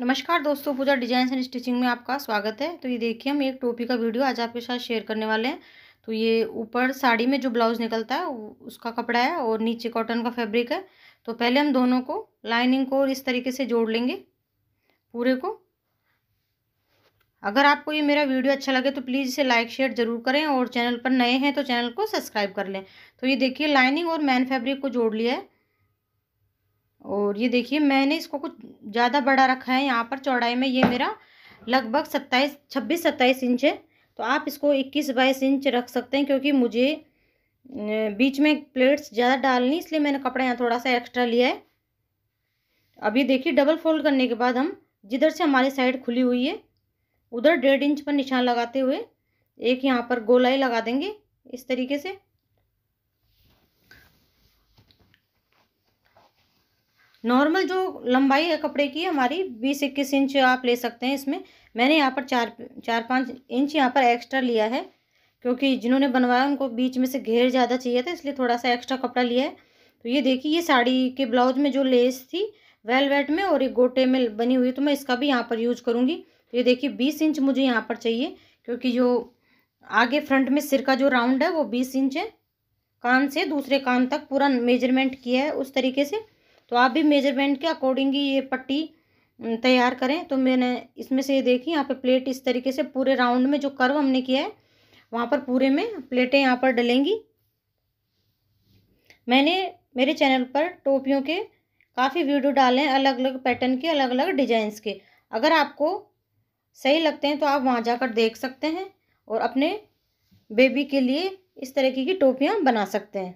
नमस्कार दोस्तों पूजा design and stitching में आपका स्वागत है तो ये देखिए हम एक टोपी का वीडियो आज आपके साथ शेयर करने वाले हैं तो ये ऊपर साड़ी में जो ब्लाउज़ निकलता है उसका कपड़ा है और नीचे कॉटन का फैब्रिक है तो पहले हम दोनों को लाइनिंग को इस तरीके से जोड़ लेंगे पूरे को अगर आपको ये मेरा वीडियो अच्छा लगे तो प्लीज़ इसे लाइक शेयर जरूर करें और चैनल पर नए हैं तो चैनल को सब्सक्राइब कर लें तो ये देखिए लाइनिंग और मैन फैब्रिक को जोड़ लिया है और ये देखिए मैंने इसको कुछ ज़्यादा बड़ा रखा है यहाँ पर चौड़ाई में ये मेरा लगभग सत्ताईस छब्बीस सत्ताईस इंच है तो आप इसको इक्कीस बाईस इंच रख सकते हैं क्योंकि मुझे बीच में प्लेट्स ज़्यादा डालनी इसलिए मैंने कपड़ा यहाँ थोड़ा सा एक्स्ट्रा लिया है अभी देखिए डबल फोल्ड करने के बाद हम जिधर से हमारी साइड खुली हुई है उधर डेढ़ इंच पर निशान लगाते हुए एक यहाँ पर गोलाई लगा देंगे इस तरीके से नॉर्मल जो लंबाई है कपड़े की हमारी बीस इक्कीस इंच आप ले सकते हैं इसमें मैंने यहाँ पर चार चार पाँच इंच यहाँ पर एक्स्ट्रा लिया है क्योंकि जिन्होंने बनवाया उनको बीच में से घेर ज़्यादा चाहिए था इसलिए थोड़ा सा एक्स्ट्रा कपड़ा लिया है तो ये देखिए ये साड़ी के ब्लाउज में जो लेस थी वेलवेट में और एक गोटे में बनी हुई तो मैं इसका भी यहाँ पर यूज करूँगी तो ये देखिए बीस इंच मुझे यहाँ पर चाहिए क्योंकि जो आगे फ्रंट में सिर का जो राउंड है वो बीस इंच है कान से दूसरे कान तक पूरा मेजरमेंट किया है उस तरीके से तो आप भी मेजरमेंट के अकॉर्डिंग ही ये पट्टी तैयार करें तो मैंने इसमें से ये देखी यहाँ पे प्लेट इस तरीके से पूरे राउंड में जो कर्व हमने किया है वहाँ पर पूरे में प्लेटें यहाँ पर डलेंगी मैंने मेरे चैनल पर टोपियों के काफ़ी वीडियो डाले हैं अलग अलग पैटर्न के अलग अलग डिजाइंस के अगर आपको सही लगते हैं तो आप वहाँ जाकर देख सकते हैं और अपने बेबी के लिए इस तरीके की टोपियाँ बना सकते हैं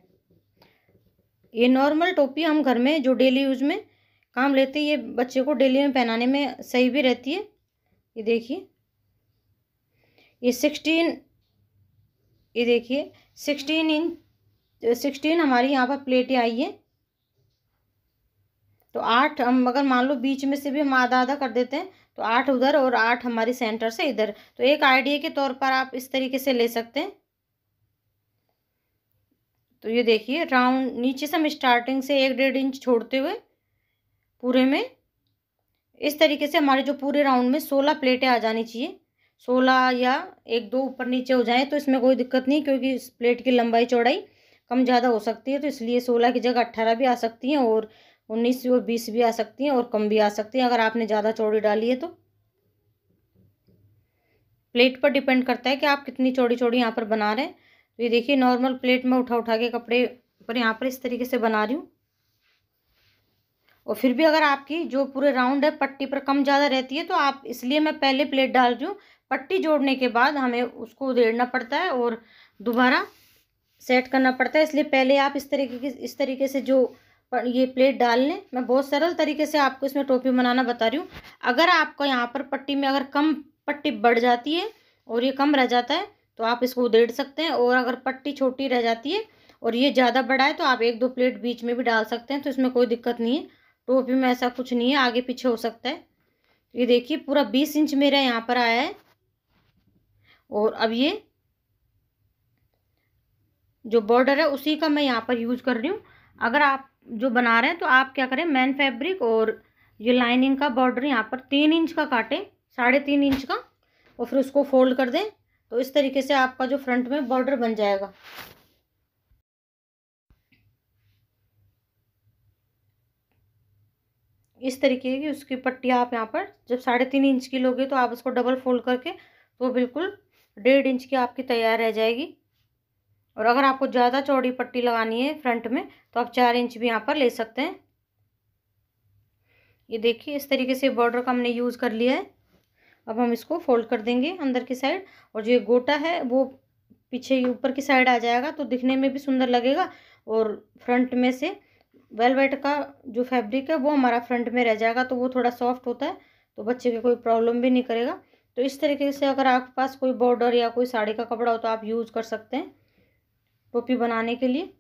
ये नॉर्मल टोपी हम घर में जो डेली यूज में काम लेते हैं ये बच्चे को डेली में पहनाने में सही भी रहती है ये देखिए ये सिक्सटीन ये देखिए सिक्सटीन इंच सिक्सटीन हमारी यहाँ पर प्लेटें आई है तो आठ हम अगर मान लो बीच में से भी हम आधा आधा कर देते हैं तो आठ उधर और आठ हमारी सेंटर से इधर तो एक आइडिया के तौर पर आप इस तरीके से ले सकते हैं तो ये देखिए राउंड नीचे से हम स्टार्टिंग से एक डेढ़ इंच छोड़ते हुए पूरे में इस तरीके से हमारे जो पूरे राउंड में सोलह प्लेटें आ जानी चाहिए सोलह या एक दो ऊपर नीचे हो जाए तो इसमें कोई दिक्कत नहीं क्योंकि इस प्लेट की लंबाई चौड़ाई कम ज़्यादा हो सकती है तो इसलिए सोलह की जगह अट्ठारह भी आ सकती हैं और उन्नीस और बीस भी आ सकती हैं और कम भी आ सकती हैं अगर आपने ज़्यादा चौड़ी डाली है तो प्लेट पर डिपेंड करता है कि आप कितनी चौड़ी चौड़ी यहाँ पर बना रहे हैं तो ये देखिए नॉर्मल प्लेट में उठा उठा के कपड़े पर यहाँ पर इस तरीके से बना रही हूँ और फिर भी अगर आपकी जो पूरे राउंड है पट्टी पर कम ज़्यादा रहती है तो आप इसलिए मैं पहले प्लेट डाल रही हूँ पट्टी जोड़ने के बाद हमें उसको उधेड़ना पड़ता है और दोबारा सेट करना पड़ता है इसलिए पहले आप इस तरीके की इस तरीके से जो पर ये प्लेट डाल लें मैं बहुत सरल तरीके से आपको इसमें टोपी बनाना बता रही हूँ अगर आपको यहाँ पर पट्टी में अगर कम पट्टी बढ़ जाती है और ये कम रह जाता है तो आप इसको उधेड़ सकते हैं और अगर पट्टी छोटी रह जाती है और ये ज़्यादा बड़ा है तो आप एक दो प्लेट बीच में भी डाल सकते हैं तो इसमें कोई दिक्कत नहीं है टोपी में ऐसा कुछ नहीं है आगे पीछे हो सकता है ये देखिए पूरा बीस इंच मेरा यहाँ पर आया है और अब ये जो बॉर्डर है उसी का मैं यहाँ पर यूज़ कर रही हूँ अगर आप जो बना रहे हैं तो आप क्या करें मैन फैब्रिक और ये लाइनिंग का बॉर्डर यहाँ पर तीन इंच का काटें साढ़े तीन इंच का और फिर उसको फोल्ड कर दें तो इस तरीके से आपका जो फ्रंट में बॉर्डर बन जाएगा इस तरीके की उसकी पट्टी आप यहाँ पर जब साढ़े तीन इंच की लोगे तो आप उसको डबल फोल्ड करके तो बिल्कुल डेढ़ इंच की आपकी तैयार रह जाएगी और अगर आपको ज़्यादा चौड़ी पट्टी लगानी है फ्रंट में तो आप चार इंच भी यहाँ पर ले सकते हैं ये देखिए इस तरीके से बॉर्डर का हमने यूज़ कर लिया है अब हम इसको फोल्ड कर देंगे अंदर की साइड और जो ये गोटा है वो पीछे ऊपर की साइड आ जाएगा तो दिखने में भी सुंदर लगेगा और फ्रंट में से वेलवेट का जो फैब्रिक है वो हमारा फ्रंट में रह जाएगा तो वो थोड़ा सॉफ्ट होता है तो बच्चे की कोई प्रॉब्लम भी नहीं करेगा तो इस तरीके से अगर आपके पास कोई बॉर्डर या कोई साड़ी का कपड़ा हो तो आप यूज़ कर सकते हैं टोपी बनाने के लिए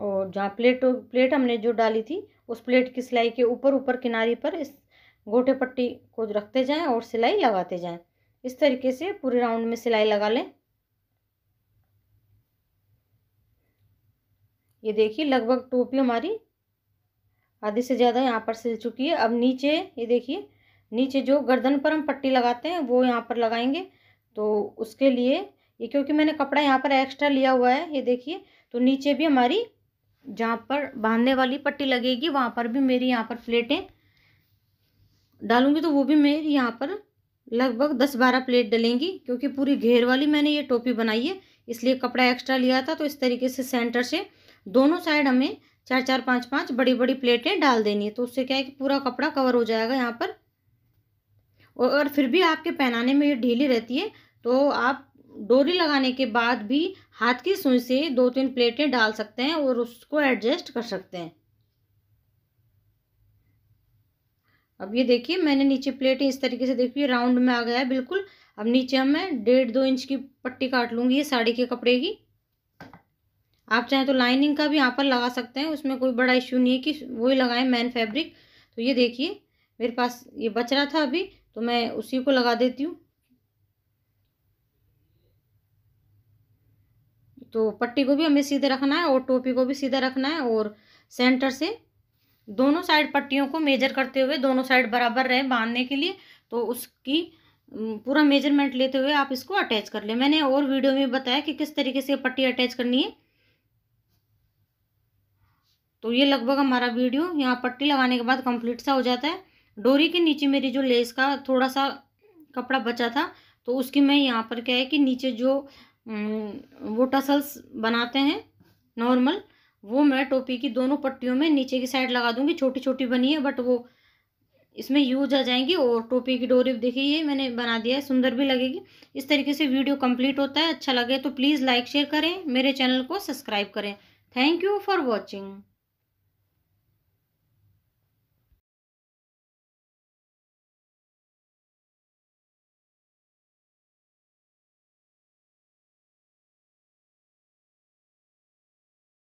और जहाँ प्लेट प्लेट हमने जो डाली थी उस प्लेट की सिलाई के ऊपर ऊपर किनारे पर इस गोटे पट्टी को रखते जाएं और सिलाई लगाते जाएं इस तरीके से पूरे राउंड में सिलाई लगा लें ये देखिए लगभग टोपी हमारी आधे से ज़्यादा यहाँ पर सिल चुकी है अब नीचे ये देखिए नीचे जो गर्दन पर हम पट्टी लगाते हैं वो यहाँ पर लगाएंगे तो उसके लिए ये क्योंकि मैंने कपड़ा यहाँ पर एक्स्ट्रा लिया हुआ है ये देखिए तो नीचे भी हमारी जहाँ पर बांधने वाली पट्टी लगेगी वहाँ पर भी मेरी यहाँ पर प्लेटें डालूंगी तो वो भी मेरी यहाँ पर लगभग दस बारह प्लेट डलेंगी क्योंकि पूरी घेर वाली मैंने ये टोपी बनाई है इसलिए कपड़ा एक्स्ट्रा लिया था तो इस तरीके से सेंटर से दोनों साइड हमें चार चार पाँच पाँच बड़ी बड़ी प्लेटें डाल देनी है तो उससे क्या है कि पूरा कपड़ा कवर हो जाएगा यहाँ पर और फिर भी आपके पहनाने में ये ढीली रहती है तो आप डोरी लगाने के बाद भी हाथ की सुई से दो तीन प्लेटें डाल सकते हैं और उसको एडजस्ट कर सकते हैं अब ये देखिए मैंने नीचे प्लेटें इस तरीके से देखिए राउंड में आ गया है बिल्कुल अब नीचे हमें डेढ़ दो इंच की पट्टी काट लूँगी ये साड़ी के कपड़े की आप चाहें तो लाइनिंग का भी यहाँ पर लगा सकते हैं उसमें कोई बड़ा इश्यू नहीं है कि वही लगाएं मैन फैब्रिक तो ये देखिए मेरे पास ये बच रहा था अभी तो मैं उसी को लगा देती हूँ तो पट्टी को भी हमें सीधे रखना है और टोपी को भी सीधा रखना है और सेंटर से दोनों साइड पट्टियों को मेजर करते हुए दोनों साइड बराबर रहे बांधने के लिए तो उसकी पूरा मेजरमेंट लेते हुए आप इसको अटैच कर लें मैंने और वीडियो में बताया कि किस तरीके से पट्टी अटैच करनी है तो ये लगभग हमारा वीडियो यहाँ पट्टी लगाने के बाद कंप्लीट सा हो जाता है डोरी के नीचे मेरी जो लेस का थोड़ा सा कपड़ा बचा था तो उसकी मैं यहाँ पर क्या है कि नीचे जो वो टसल्स बनाते हैं नॉर्मल वो मैं टोपी की दोनों पट्टियों में नीचे की साइड लगा दूँगी छोटी छोटी बनी है बट वो इसमें यूज आ जाएंगी और टोपी की डोरी देखिए ये मैंने बना दिया है सुंदर भी लगेगी इस तरीके से वीडियो कंप्लीट होता है अच्छा लगे तो प्लीज़ लाइक शेयर करें मेरे चैनल को सब्सक्राइब करें थैंक यू फॉर वॉचिंग